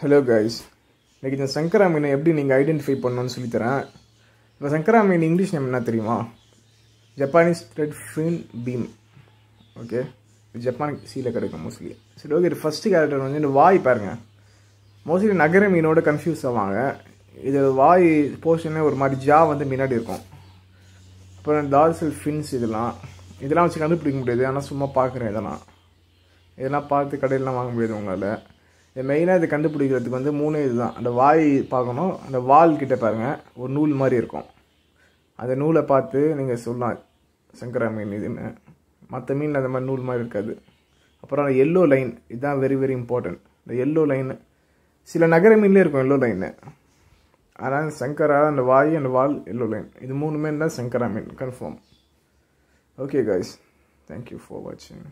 hello guys இன்றைக்கி இந்த சங்கரா மீனை எப்படி நீங்கள் ஐடென்டிஃபை பண்ணணும்னு சொல்லித்தரேன் இப்போ சங்கரா மீன் இங்கிலீஷ் நேம் என்ன தெரியுமா Japanese red fin bream okay Japan சீல கிடைக்கும் மோஸ்ட்லி சரி ஓகே ஃபஸ்ட்டு கேரக்டர் வந்து இந்த வாய் பாருங்கள் மோஸ்ட்லி நகர மீனோட கன்ஃபியூஸ் ஆவாங்க இது வாய் போர்ஷனே ஒரு மாதிரி ஜா வந்து முன்னாடி இருக்கும் அப்புறம் டார்சல் ஃபின்ஸ் இதெல்லாம் இதெல்லாம் வச்சு கண்டுபிடிக்க முடியாது ஆனால் சும்மா பார்க்குறேன் இதெல்லாம் இதெல்லாம் பார்த்து கடையிலலாம் வாங்க முடியாது உங்களால் மெயினாக இதை கண்டுபிடிக்கிறதுக்கு வந்து மூணு இதுதான் அந்த வாய் பார்க்கணும் அந்த வால் கிட்டே பாருங்கள் ஒரு நூல் மாதிரி இருக்கும் அந்த நூலை பார்த்து நீங்கள் சொல்லலாம் சங்கரா மீன் இதுன்னு மற்ற மீன் அந்த மாதிரி நூல் மாதிரி இருக்காது அப்புறம் அந்த எல்லோ லைன் இதுதான் வெரி வெரி இம்பார்ட்டன்ட் இந்த எல்லோ லைனு சில நகர மீன்லேயே இருக்கும் எல்லோ லைனு ஆனால் சங்கரா அந்த வாய் அந்த வால் எல்லோ லைன் இது மூணுமே இருந்தால் சங்கரா மீன் confirm okay thank thank you for வாட்சிங்